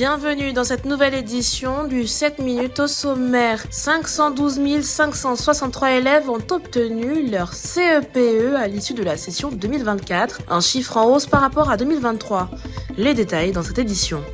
Bienvenue dans cette nouvelle édition du 7 minutes au sommaire. 512 563 élèves ont obtenu leur CEPE e à l'issue de la session 2024, un chiffre en hausse par rapport à 2023. Les détails dans cette édition.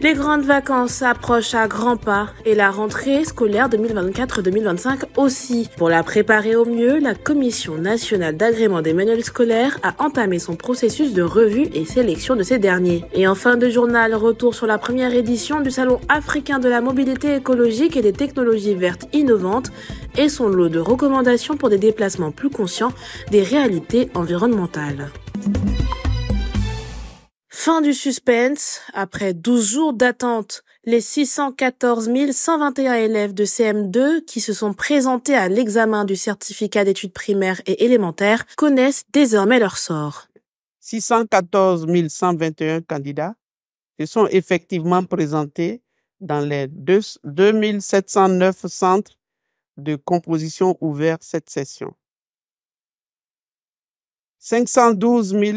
Les grandes vacances s'approchent à grands pas et la rentrée scolaire 2024-2025 aussi. Pour la préparer au mieux, la Commission nationale d'agrément des manuels scolaires a entamé son processus de revue et sélection de ces derniers. Et en fin de journal, retour sur la première édition du Salon africain de la mobilité écologique et des technologies vertes innovantes et son lot de recommandations pour des déplacements plus conscients des réalités environnementales. Fin du suspense. Après 12 jours d'attente, les 614 121 élèves de CM2 qui se sont présentés à l'examen du certificat d'études primaires et élémentaires connaissent désormais leur sort. 614 121 candidats se sont effectivement présentés dans les 2709 centres de composition ouverts cette session. 512 000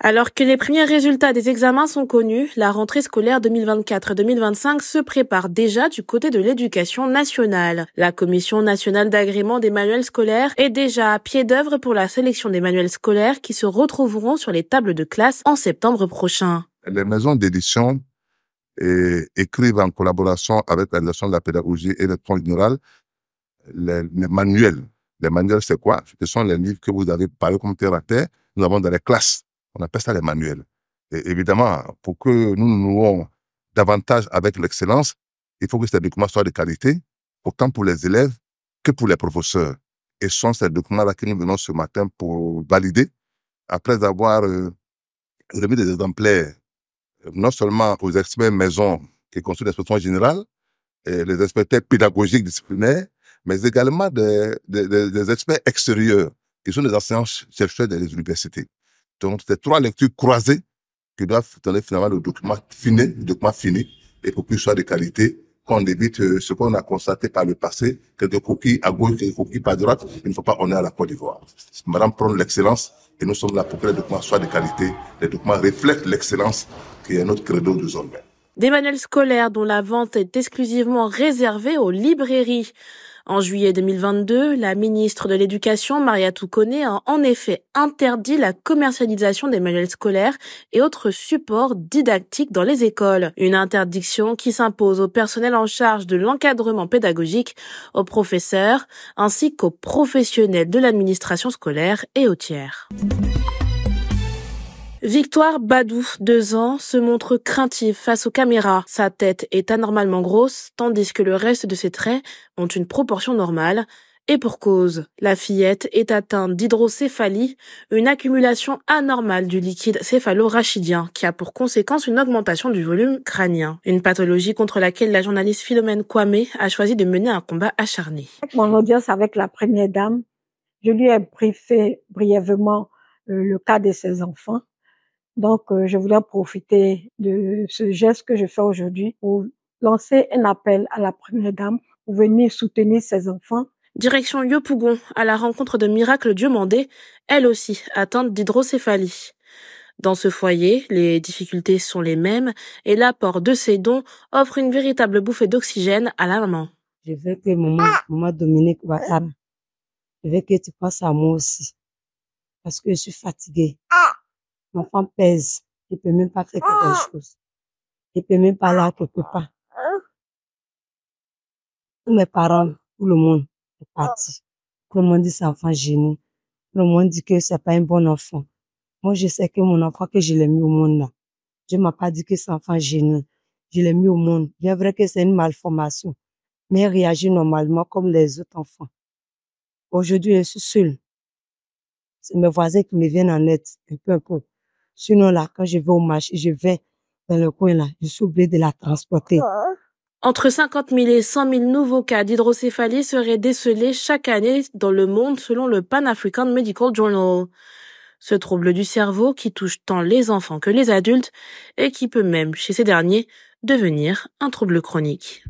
Alors que les premiers résultats des examens sont connus, la rentrée scolaire 2024-2025 se prépare déjà du côté de l'éducation nationale. La Commission nationale d'agrément des manuels scolaires est déjà à pied d'œuvre pour la sélection des manuels scolaires qui se retrouveront sur les tables de classe en septembre prochain. Les maisons d'édition euh, écrivent en collaboration avec la de la pédagogie et le les, manuels. Les manuels, c'est quoi Ce sont les livres que vous avez parlé comme terre à terre. Nous avons dans les classes on appelle ça les manuels. Et évidemment, pour que nous nous nouons davantage avec l'excellence, il faut que ces documents soient de qualité, autant pour les élèves que pour les professeurs. Et ce sont ces documents-là que nous venons ce matin pour valider, après avoir euh, remis des exemplaires, euh, non seulement aux experts maison qui construisent l'inspection générale, et les experts pédagogiques disciplinaires, mais également des, des experts extérieurs, qui sont des enseignants chercheurs des universités. Donc c'est trois lectures croisées qui doivent donner finalement le document fini, document fini, et pour qu'il soit de qualité, qu'on évite euh, ce qu'on a constaté par le passé, que des coquilles à gauche, des coquilles à droite, il ne faut pas on est à la Côte d'Ivoire. Madame prend l'excellence, et nous sommes là pour que les documents soient de qualité, les documents reflètent l'excellence qui est notre credo zone. Des manuels scolaires dont la vente est exclusivement réservée aux librairies. En juillet 2022, la ministre de l'Éducation, Maria Toukoné, a en effet interdit la commercialisation des manuels scolaires et autres supports didactiques dans les écoles. Une interdiction qui s'impose au personnel en charge de l'encadrement pédagogique, aux professeurs, ainsi qu'aux professionnels de l'administration scolaire et aux tiers. Victoire Badou, deux ans, se montre craintive face aux caméras. Sa tête est anormalement grosse, tandis que le reste de ses traits ont une proportion normale. Et pour cause, la fillette est atteinte d'hydrocéphalie, une accumulation anormale du liquide céphalo-rachidien qui a pour conséquence une augmentation du volume crânien, une pathologie contre laquelle la journaliste Philomène Kwame a choisi de mener un combat acharné. Mon audience avec la première dame, je lui ai briefé brièvement euh, le cas de ses enfants donc, euh, je voulais profiter de ce geste que je fais aujourd'hui pour lancer un appel à la Première Dame pour venir soutenir ses enfants. Direction Yopougon, à la rencontre de Miracle Mandé, elle aussi atteinte d'hydrocéphalie. Dans ce foyer, les difficultés sont les mêmes et l'apport de ces dons offre une véritable bouffée d'oxygène à la maman. Je veux que maman, ah! Dominique ah! je veux que tu penses à moi aussi parce que je suis fatiguée. Ah! L'enfant pèse. Il ne peut même pas faire quelque ah! chose. Il ne peut même pas aller quelque part. Ah! Tous mes parents, tout le monde est parti. Ah! Tout le monde dit c'est enfant génie. Tout le monde dit que c'est pas un bon enfant. Moi, je sais que mon enfant, que je l'ai mis au monde là. ne m'a pas dit que c'est un enfant génie. Je l'ai mis au monde. Bien vrai que c'est une malformation. Mais il réagit normalement comme les autres enfants. Aujourd'hui, je suis seul. C'est mes voisins qui me viennent en aide, un peu importe. Sinon, là, quand je vais au marché, je vais dans le coin, là, je suis obligée de la transporter. Ah. Entre 50 000 et 100 000 nouveaux cas d'hydrocéphalie seraient décelés chaque année dans le monde selon le Pan African Medical Journal. Ce trouble du cerveau qui touche tant les enfants que les adultes et qui peut même, chez ces derniers, devenir un trouble chronique.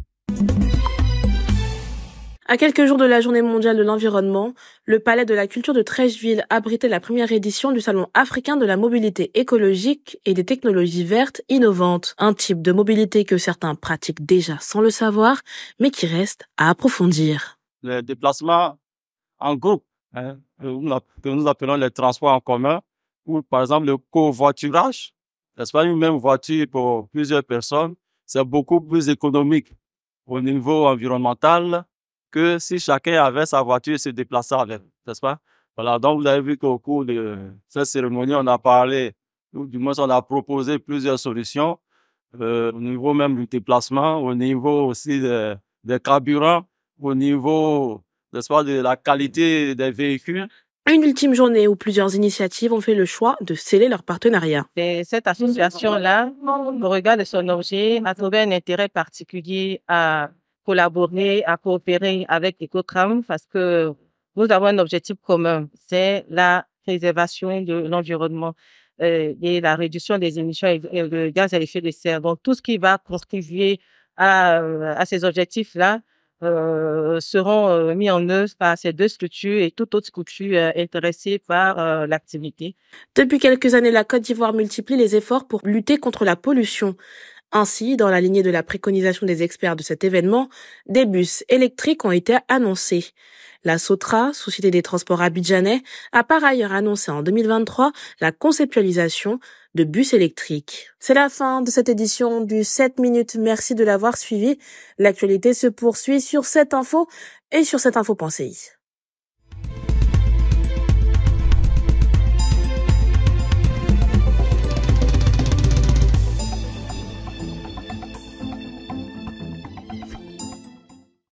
À quelques jours de la Journée mondiale de l'environnement, le Palais de la culture de Trècheville abritait la première édition du Salon africain de la mobilité écologique et des technologies vertes innovantes, un type de mobilité que certains pratiquent déjà sans le savoir, mais qui reste à approfondir. Les déplacement en groupe, hein, que nous appelons les transports en commun, ou par exemple le covoiturage, n'est-ce pas, une même voiture pour plusieurs personnes, c'est beaucoup plus économique au niveau environnemental, que si chacun avait sa voiture et se déplaçait avec, n'est-ce pas? Voilà, donc vous avez vu qu'au cours de cette cérémonie, on a parlé, ou du moins on a proposé plusieurs solutions, euh, au niveau même du déplacement, au niveau aussi des carburants, au niveau, n'est-ce pas, de la qualité des véhicules. une ultime journée où plusieurs initiatives ont fait le choix de sceller leur partenariat. Et cette association-là, au regard de son objet, a trouvé un intérêt particulier à collaborer, à coopérer avec EcoTram parce que nous avons un objectif commun, c'est la préservation de l'environnement euh, et la réduction des émissions de gaz à effet de serre. Donc, tout ce qui va contribuer à, ces objectifs-là euh, seront euh, mis en œuvre par ces deux structures et toutes autres structures intéressées par l'activité. Depuis quelques années, la Côte d'Ivoire multiplie les efforts pour lutter contre la pollution. Ainsi, dans la lignée de la préconisation des experts de cet événement, des bus électriques ont été annoncés. La Sotra, Société des Transports abidjanais, a par ailleurs annoncé en 2023 la conceptualisation de bus électriques. C'est la fin de cette édition du 7 minutes. Merci de l'avoir suivi. L'actualité se poursuit sur cette info et sur cette info pensée.